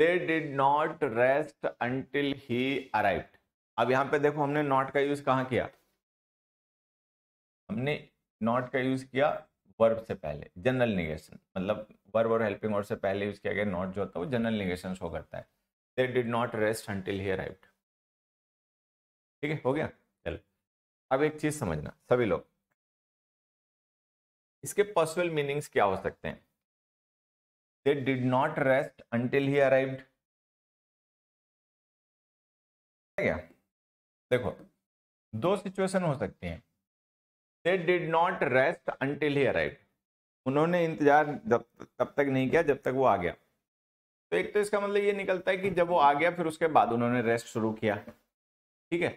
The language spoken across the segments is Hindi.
They did not rest until he arrived अब यहां पे देखो हमने नॉट का यूज कहाँ किया हमने नॉट का यूज किया वर्ब से पहले जनरल निगेशन मतलब वर्ब और हेल्पिंग वर्ड से पहले यूज किया गया नॉट जो होता है वो जनरल निगेशन शो करता है they did not rest until he arrived ठीक है हो गया चलो अब एक चीज समझना सभी लोग इसके पॉसिबल मीनिंग्स क्या हो सकते हैं They did not rest until he arrived. क्या देखो दो सिचुएशन हो सकती हैं they did not rest until he arrive उन्होंने इंतजार जब तब तक नहीं किया जब तक वो आ गया तो एक तो इसका मतलब ये निकलता है कि जब वो आ गया फिर उसके बाद उन्होंने रेस्ट शुरू किया ठीक है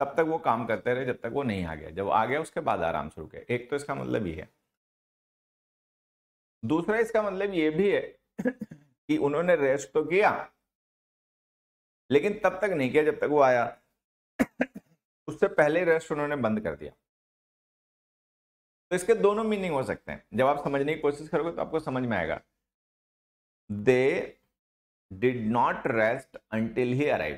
तब तक वो काम करते रहे जब तक वो नहीं आ गया जब आ गया उसके बाद आराम शुरू किया एक तो इसका मतलब ये है दूसरा इसका मतलब ये भी है कि उन्होंने रेस्ट तो किया लेकिन तब तक नहीं किया जब तक वो आया उससे पहले रेस्ट उन्होंने बंद कर दिया तो इसके दोनों मीनिंग हो सकते हैं जब आप समझने की कोशिश करोगे तो आपको समझ में आएगा they did not rest until he arrive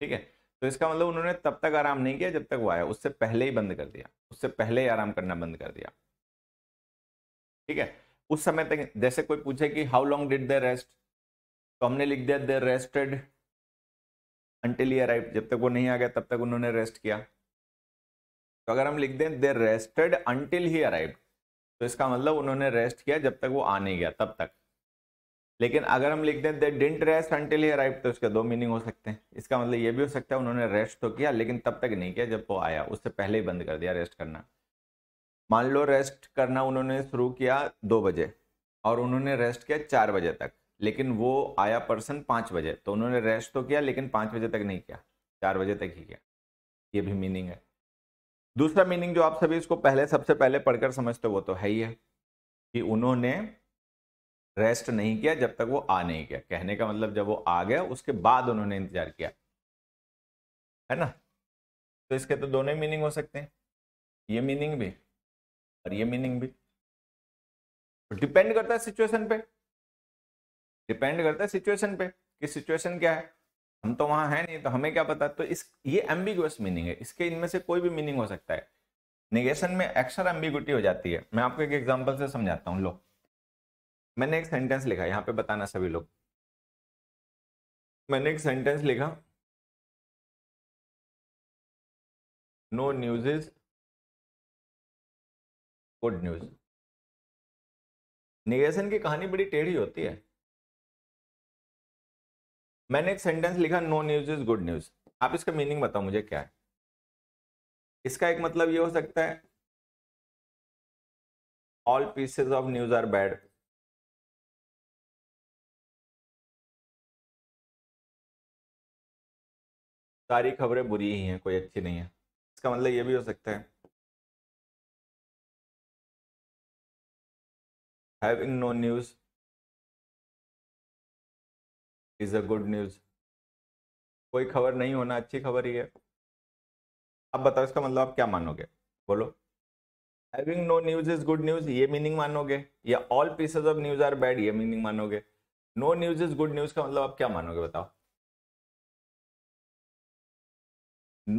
ठीक है तो इसका मतलब उन्होंने तब तक आराम नहीं किया जब तक वो आया उससे पहले ही बंद कर दिया उससे पहले ही आराम करना बंद कर दिया ठीक है उस समय तक जैसे कोई पूछे कि how long did they rest तो हमने लिख दिया दे रेस्टेड अंटिल ये जब तक वो नहीं आ गया तब तक उन्होंने रेस्ट किया तो अगर हम लिख दें they rested until he arrive तो इसका मतलब उन्होंने रेस्ट किया जब तक वो आ नहीं गया तब तक लेकिन अगर हम लिख दें they didn't rest until he arrive तो इसके दो मीनिंग हो सकते हैं इसका मतलब ये भी हो सकता है उन्होंने रेस्ट तो किया लेकिन तब तक नहीं किया जब वो आया उससे पहले ही बंद कर दिया रेस्ट करना मान लो रेस्ट करना उन्होंने शुरू किया दो बजे और उन्होंने रेस्ट किया चार बजे तक लेकिन वो आया पर्सन पाँच बजे तो उन्होंने रेस्ट तो किया लेकिन पाँच बजे तक नहीं किया चार बजे तक ही किया ये भी मीनिंग है दूसरा मीनिंग जो आप सभी इसको पहले सबसे पहले पढ़कर समझते हो वो तो है ही है कि उन्होंने रेस्ट नहीं किया जब तक वो आ नहीं गया कहने का मतलब जब वो आ गया उसके बाद उन्होंने इंतजार किया है ना तो इसके तो दोनों ही मीनिंग हो सकते हैं ये मीनिंग भी और ये मीनिंग भी डिपेंड तो करता है सिचुएशन पे डिपेंड करता है सिचुएशन पे कि सिचुएशन क्या है हम तो वहां है नहीं तो हमें क्या पता तो इस ये एम्बिगुअस मीनिंग है इसके इनमें से कोई भी मीनिंग हो सकता है निगेशन में अक्सर एम्बिगुटी हो जाती है मैं आपको एक एग्जाम्पल से समझाता हूँ लो मैंने एक सेंटेंस लिखा यहाँ पे बताना सभी लोग मैंने एक सेंटेंस लिखा no news is good news negation की कहानी बड़ी टेढ़ी होती है मैंने एक सेंटेंस लिखा no news is good news आप इसका मीनिंग बताओ मुझे क्या है इसका एक मतलब ये हो सकता है all pieces of news are bad सारी खबरें बुरी ही हैं कोई अच्छी नहीं है इसका मतलब ये भी हो सकता है having no news is a good news कोई खबर नहीं होना अच्छी खबर ही है आप बताओ इसका मतलब आप क्या मानोगे बोलो having no news is good news ये मीनिंग मानोगे या all pieces of news are bad ये मीनिंग मानोगे no news is good news का मतलब आप क्या मानोगे बताओ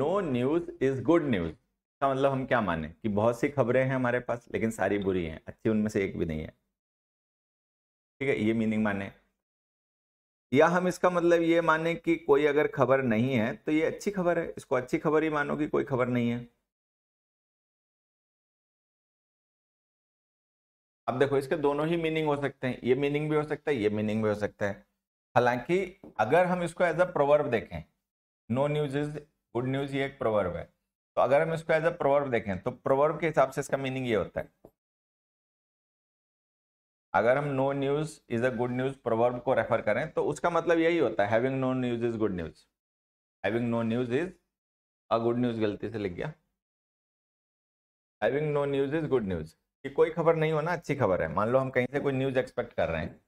no news is good news का मतलब हम क्या माने कि बहुत सी खबरें हैं हमारे पास लेकिन सारी बुरी हैं अच्छी उनमें से एक भी नहीं है ठीक है ये मीनिंग माने या हम इसका मतलब ये माने कि कोई अगर खबर नहीं है तो ये अच्छी खबर है इसको अच्छी खबर ही मानो कि कोई खबर नहीं है अब देखो इसके दोनों ही मीनिंग हो सकते हैं ये मीनिंग भी हो सकता है ये मीनिंग भी हो सकता है हालांकि अगर हम इसको एज अ प्रोवर्ब देखें no news is good news ये एक प्रोवर्ब है तो अगर हम इसको एज अ प्रोवर्ब देखें तो प्रोवर्ब के हिसाब से इसका मीनिंग ये होता है अगर हम no news is a good news proverb को रेफर करें तो उसका मतलब यही होता है having no news is good news having no news is a good news गलती से लिख गया having no news is good news कि कोई खबर नहीं होना अच्छी खबर है मान लो हम कहीं से कोई न्यूज एक्सपेक्ट कर रहे हैं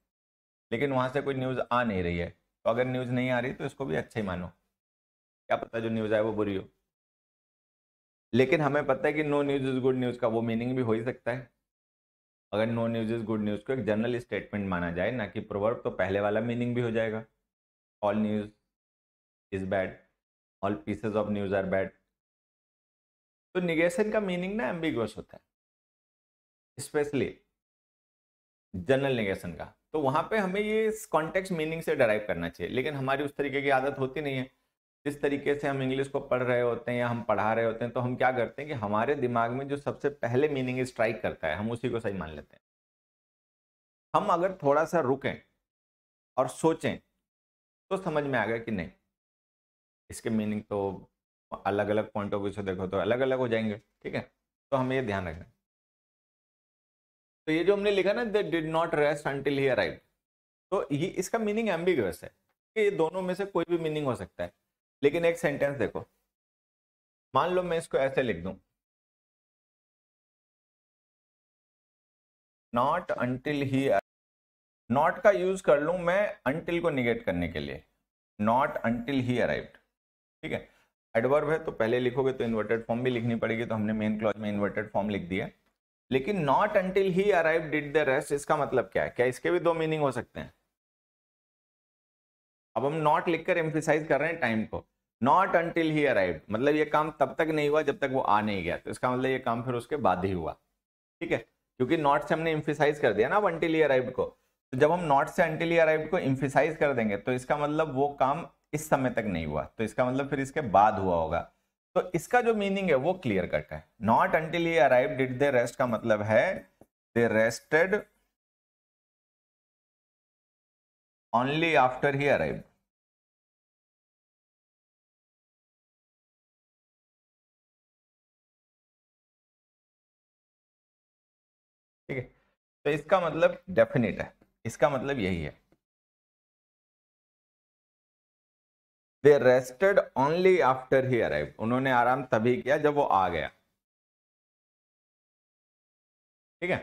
लेकिन वहां से कोई न्यूज आ नहीं रही है तो अगर न्यूज नहीं आ रही तो इसको भी अच्छा ही मानो क्या पता जो न्यूज आए वो बुरी हो लेकिन हमें पता है कि no news is good news का वो मीनिंग भी हो ही सकता है अगर no news is good news को एक जनरल स्टेटमेंट माना जाए ना कि प्रोवर्ब तो पहले वाला मीनिंग भी हो जाएगा all news is bad all pieces of news are bad तो निगेशन का मीनिंग ना एम्बिगस होता है स्पेशली जनरल निगेशन का तो वहाँ पे हमें ये कॉन्टेक्स्ट मीनिंग से डराइव करना चाहिए लेकिन हमारी उस तरीके की आदत होती नहीं है जिस तरीके से हम इंग्लिश को पढ़ रहे होते हैं या हम पढ़ा रहे होते हैं तो हम क्या करते हैं कि हमारे दिमाग में जो सबसे पहले मीनिंग स्ट्राइक करता है हम उसी को सही मान लेते हैं हम अगर थोड़ा सा रुकें और सोचें तो समझ में आ गया कि नहीं इसके मीनिंग तो अलग अलग पॉइंट ऑफ व्यू से देखो तो अलग अलग हो जाएंगे ठीक है तो हमें ये ध्यान रखना तो ये जो हमने लिखा ना they did not rest until he arrive तो ये इसका मीनिंग एम्बिगस है कि ये दोनों में से कोई भी मीनिंग हो सकता है लेकिन एक सेंटेंस देखो मान लो मैं इसको ऐसे लिख दू नॉट अंटिल ही नॉट का यूज कर लू मैं अंटिल को निगेट करने के लिए नॉट अंटिल ही अराइव ठीक है एडवर्ब है तो पहले लिखोगे तो इन्वर्टेड फॉर्म भी लिखनी पड़ेगी तो हमने मेन क्लॉज में इन्वर्टेड फॉर्म लिख दिया लेकिन not until he arrive did the rest इसका मतलब क्या है क्या इसके भी दो मीनिंग हो सकते हैं अब हम नॉट लिखकर एम्फिसाइज कर रहे हैं टाइम को नॉट अंटिल ही अराइव मतलब ये काम तब तक नहीं हुआ जब तक वो आ नहीं गया तो इसका मतलब ये काम फिर उसके बाद ही हुआ ठीक है क्योंकि नॉट से हमने इम्फिसाइज कर दिया ना अब अंटिल ही अराइव को तो जब हम नॉट से अंटिल ही अराइव को इम्फिसाइज कर देंगे तो इसका मतलब वो काम इस समय तक नहीं हुआ तो इसका मतलब फिर इसके बाद हुआ होगा तो इसका जो मीनिंग है वो क्लियर कट है not until he arrive did they rest का मतलब है they rested only after he arrived तो इसका मतलब डेफिनेट है इसका मतलब यही है they rested only after he arrive उन्होंने आराम तभी किया जब वो आ गया ठीक है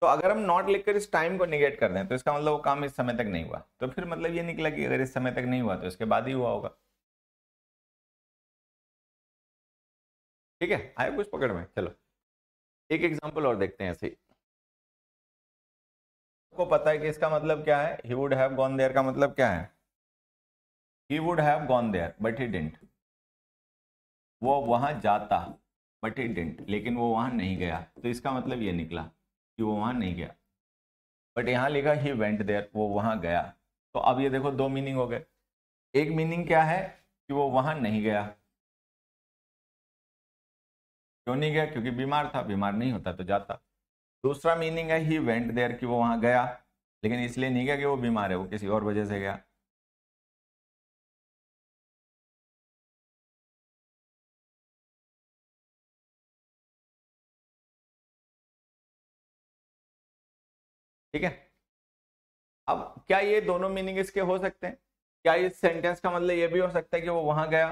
तो अगर हम नॉट लिखकर इस टाइम को निगेट कर दें तो इसका मतलब वो काम इस समय तक नहीं हुआ तो फिर मतलब ये निकला कि अगर इस समय तक नहीं हुआ तो इसके बाद ही हुआ होगा ठीक है आए कुछ पकड़ में चलो एक एग्जांपल और देखते हैं ऐसे को पता है कि इसका मतलब क्या है he would have gone there का मतलब क्या है he would have gone there but he didn't वो वहां जाता बट ही डिंट लेकिन वो वहां नहीं गया तो इसका मतलब ये निकला कि वो वहां नहीं गया बट यहां लिखा ही वेंट देयर वो वहां गया तो अब ये देखो दो मीनिंग हो गए एक मीनिंग क्या है कि वो वहां नहीं गया क्यों नहीं गया क्योंकि बीमार था बीमार नहीं होता तो जाता दूसरा मीनिंग है ही वेंट देयर कि वो वहां गया लेकिन इसलिए नहीं गया कि वो बीमार है वो किसी और वजह से गया ठीक है अब क्या ये दोनों मीनिंग इसके हो सकते हैं क्या इस सेंटेंस का मतलब ये भी हो सकता है कि वो वहां गया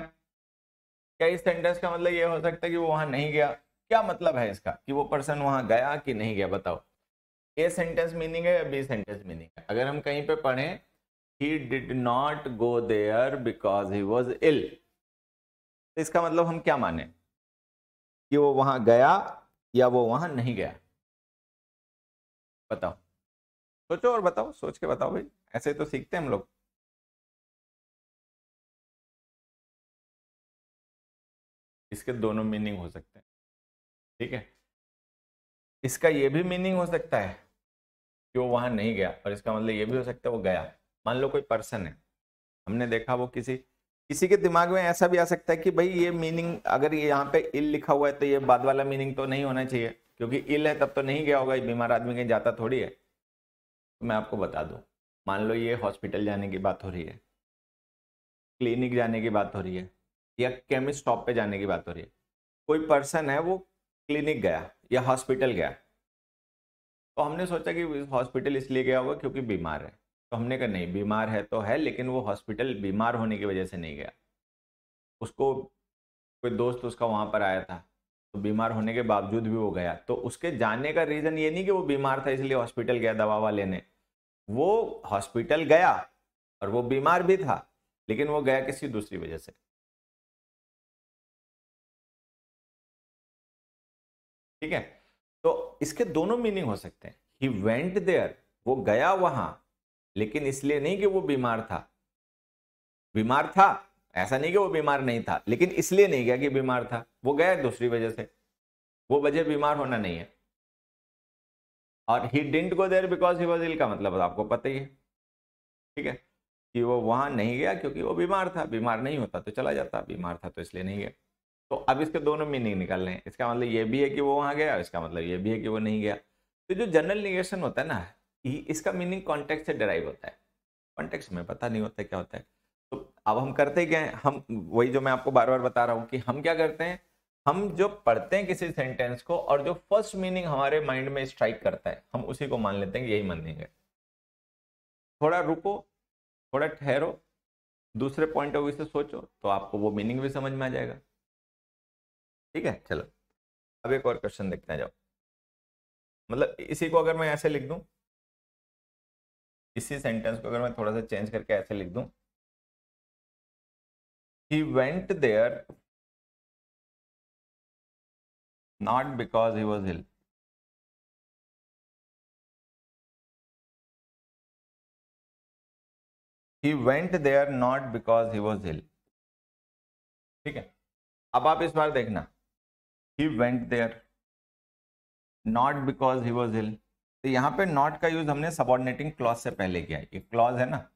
क्या इस सेंटेंस का मतलब ये हो सकता है कि वो वहां नहीं गया क्या मतलब है इसका कि वो पर्सन वहां गया कि नहीं गया बताओ ए सेंटेंस मीनिंग है या बी सेंटेंस मीनिंग है अगर हम कहीं पे पढ़ें he did not go there because he was ill तो इसका मतलब हम क्या माने कि वो वहां गया या वो वहां नहीं गया बताओ सोचो और बताओ सोच के बताओ भाई ऐसे तो सीखते हैं हम लोग इसके दोनों मीनिंग हो सकते हैं ठीक है इसका ये भी मीनिंग हो सकता है कि वो वहां नहीं गया और इसका मतलब ये भी हो सकता है वो गया मान लो कोई पर्सन है हमने देखा वो किसी किसी के दिमाग में ऐसा भी आ सकता है कि भाई ये मीनिंग अगर ये यहाँ पे इल लिखा हुआ है तो ये बाद वाला मीनिंग तो नहीं होना चाहिए क्योंकि इल है तब तो नहीं गया होगा बीमार आदमी कहीं जाता थोड़ी है तो मैं आपको बता दूँ मान लो ये हॉस्पिटल जाने की बात हो रही है क्लिनिक जाने की बात हो रही है या केमिस्ट शॉप पे जाने की बात हो रही है कोई पर्सन है वो क्लिनिक गया या हॉस्पिटल गया तो हमने सोचा कि हॉस्पिटल इसलिए गया होगा क्योंकि बीमार है तो हमने कहा नहीं बीमार है तो है लेकिन वो हॉस्पिटल बीमार होने की वजह से नहीं गया उसको कोई दोस्त उसका वहाँ पर आया था तो बीमार होने के बावजूद भी वो गया तो उसके जाने का रीज़न ये नहीं कि वो बीमार था इसलिए हॉस्पिटल गया दवा ववा लेने वो हॉस्पिटल गया और वो बीमार भी था लेकिन वो गया किसी दूसरी वजह से ठीक है तो इसके दोनों मीनिंग हो सकते हैं ही वेंट देयर वो गया वहां लेकिन इसलिए नहीं कि वो बीमार था बीमार था ऐसा नहीं कि वो बीमार नहीं था लेकिन इसलिए नहीं गया कि बीमार था वो गया दूसरी वजह से वो वजह बीमार होना नहीं है और he didn't go there because he was ill का मतलब आपको पता ही है ठीक है कि वो वहां नहीं गया क्योंकि वो बीमार था बीमार नहीं होता तो चला जाता बीमार था तो इसलिए नहीं गया तो अब इसके दोनों मीनिंग रहे हैं इसका मतलब ये भी है कि वो वहाँ गया इसका मतलब ये भी है कि वो नहीं गया तो जो जनरल निगेशन होता है ना इसका मीनिंग कॉन्टेक्ट से डराइव होता है कॉन्टेक्स्ट में पता नहीं होता क्या होता है तो अब हम करते क्या हैं हम वही जो मैं आपको बार बार बता रहा हूँ कि हम क्या करते हैं हम जो पढ़ते हैं किसी सेंटेंस को और जो फर्स्ट मीनिंग हमारे माइंड में स्ट्राइक करता है हम उसी को मान लेते हैं यही मीनिंग है थोड़ा रुको थोड़ा ठहरो दूसरे पॉइंट ऑफ व्यू से सोचो तो आपको वो मीनिंग भी समझ में आ जाएगा ठीक है चलो अब एक और क्वेश्चन देखते हैं जाओ मतलब इसी को अगर मैं ऐसे लिख दूं इसी सेंटेंस को अगर मैं थोड़ा सा चेंज करके ऐसे लिख दूं he went there not because he was ill he went there not because he was ill ठीक है अब आप इस बार देखना he went there not because he was ill तो यहाँ पे नॉट का यूज हमने सबॉर्डिनेटिंग क्लॉज से पहले किया है ये clause है ना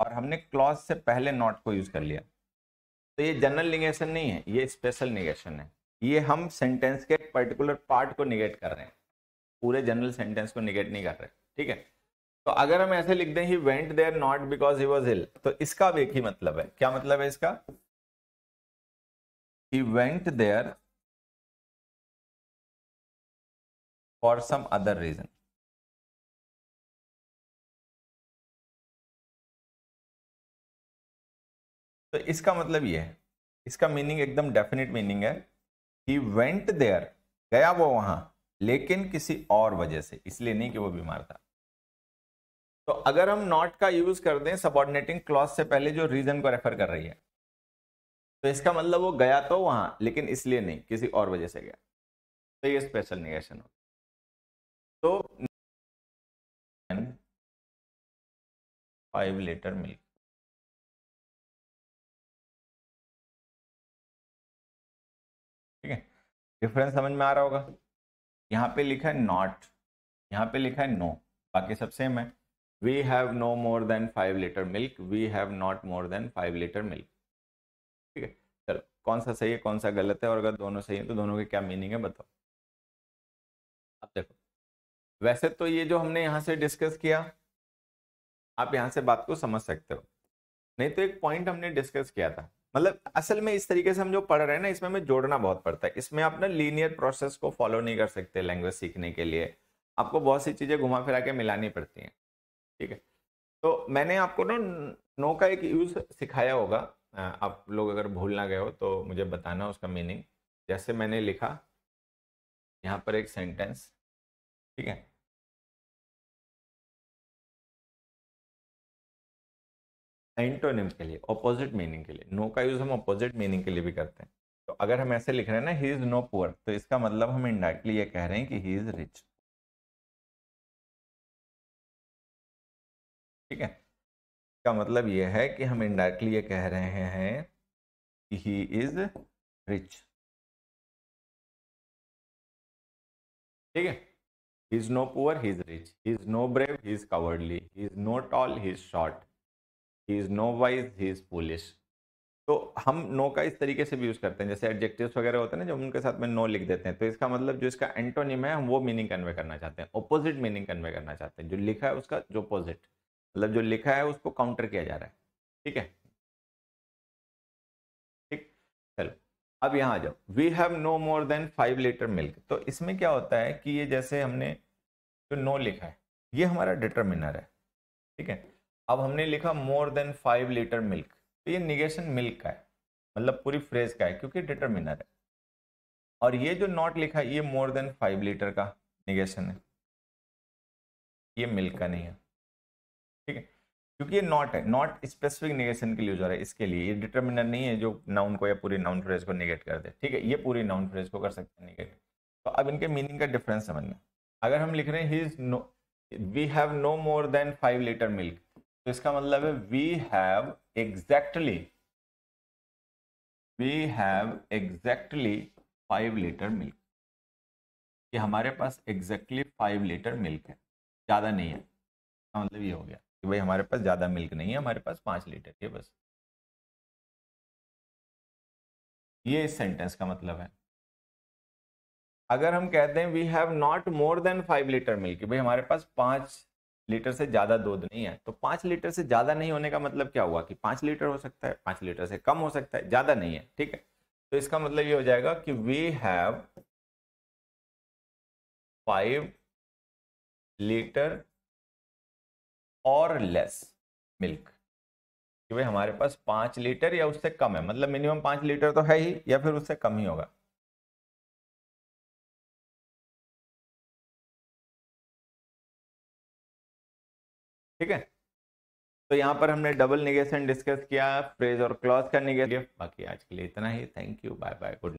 और हमने क्लॉज से पहले नॉट को यूज कर लिया तो ये जनरल निगेशन नहीं है ये स्पेशल निगेशन है ये हम सेंटेंस के पर्टिकुलर पार्ट को निगेट कर रहे हैं पूरे जनरल सेंटेंस को निगेट नहीं कर रहे ठीक है तो अगर हम ऐसे लिख दें he went there not because he was ill तो इसका भी एक ही मतलब है क्या मतलब है इसका he went there for some other reason. तो इसका मतलब ये है इसका मीनिंग एकदम डेफिनेट मीनिंग है ही वेंट देयर गया वो वहां लेकिन किसी और वजह से इसलिए नहीं कि वो बीमार था तो अगर हम नॉट का यूज कर दें सबॉर्डिनेटिंग क्लॉज से पहले जो रीजन को रेफर कर रही है तो इसका मतलब वो गया तो वहां लेकिन इसलिए नहीं किसी और वजह से गया तो ये स्पेशल निगेशन हो तो फाइव लीटर मिल्क ठीक है डिफरेंस समझ में आ रहा होगा यहाँ पे लिखा है नॉट यहाँ पे लिखा है नो बाकी सब सेम है we have no more than five litre milk we have not more than five litre milk ठीक है चलो कौन सा सही है कौन सा गलत है और अगर दोनों सही है तो दोनों के क्या मीनिंग है बताओ अब देखो वैसे तो ये जो हमने यहाँ से डिस्कस किया आप यहाँ से बात को समझ सकते हो नहीं तो एक पॉइंट हमने डिस्कस किया था मतलब असल में इस तरीके से हम जो पढ़ रहे हैं ना इसमें हमें जोड़ना बहुत पड़ता है इसमें आप ना लीनियर प्रोसेस को फॉलो नहीं कर सकते लैंग्वेज सीखने के लिए आपको बहुत सी चीज़ें घुमा फिरा के मिलानी पड़ती हैं ठीक है तो मैंने आपको ना नो का एक यूज़ सिखाया होगा आप लोग अगर भूल ना गए हो तो मुझे बताना उसका मीनिंग जैसे मैंने लिखा यहाँ पर एक सेंटेंस ठीक है एंटोनिम के लिए ऑपोजिट मीनिंग के लिए नो का यूज हम ऑपोजिट मीनिंग के लिए भी करते हैं तो अगर हम ऐसे लिख रहे हैं ना ही इज नो पुअर तो इसका मतलब हम इंडायरेक्टली ये कह रहे हैं कि ही इज रिच ठीक है इसका मतलब ये है कि हम इंडायरेक्टली ये कह रहे हैं कि ही इज रिच ठीक है he is no poor he is rich he is no brave he is cowardly he is no tall he is short he is no wise he is foolish तो हम नो का इस तरीके से भी यूज़ करते हैं जैसे एडजेक्टिव्स वगैरह होते हैं ना जब उनके साथ में नो लिख देते हैं तो इसका मतलब जो इसका एंटोनिम है हम वो मीनिंग कन्वे करना चाहते हैं अपोजिट मीनिंग कन्वे करना चाहते हैं जो लिखा है उसका जो अपोजिट मतलब जो लिखा है उसको काउंटर किया जा रहा है ठीक है ठीक चलो अब यहाँ आ जाओ we have no more than five litre milk तो इसमें क्या होता है कि ये जैसे हमने जो नो लिखा है ये हमारा डिटर्मिनर है ठीक है अब हमने लिखा more than five litre milk तो ये निगेशन मिल्क का है मतलब पूरी फ्रेज का है क्योंकि डिटर्मिनर है और ये जो नॉट लिखा है ये मोर देन फाइव लीटर का निगेशन है ये मिल्क का नहीं है ठीक है क्योंकि ये नॉट है नॉट स्पेसिफिक निगेशन के लिए यूज हो रहा है इसके लिए ये डिटर्मिनर नहीं है जो नाउन को या पूरी नाउन फ्रेज को निगेट कर दे ठीक है ये पूरी नाउन फ्रेज को कर सकते हैं निगेट तो अब इनके मीनिंग का डिफरेंस समझना अगर हम लिख रहे हैं ही is no we have no more than five litre milk तो इसका मतलब है we have exactly we have exactly five litre milk कि हमारे पास एग्जैक्टली फाइव लीटर मिल्क है ज़्यादा नहीं है इसका मतलब ये हो गया कि भाई हमारे पास ज़्यादा मिल्क नहीं है हमारे पास पाँच लीटर है बस ये इस सेंटेंस का मतलब है अगर हम कहते हैं we have not more than five litre milk भाई हमारे पास पाँच लीटर से ज़्यादा दूध नहीं है तो पाँच लीटर से ज़्यादा नहीं होने का मतलब क्या हुआ कि पांच लीटर हो सकता है पाँच लीटर से कम हो सकता है ज़्यादा नहीं है ठीक है तो इसका मतलब ये हो जाएगा कि वी हैव फाइव लीटर और लेस मिल्क कि भाई हमारे पास पांच लीटर या उससे कम है मतलब मिनिमम पांच लीटर तो है ही या फिर उससे कम ही होगा ठीक है तो यहाँ पर हमने डबल निगेशन डिस्कस किया फ्रेज और क्लॉज का निगेशन बाकी आज के लिए इतना ही thank you bye bye good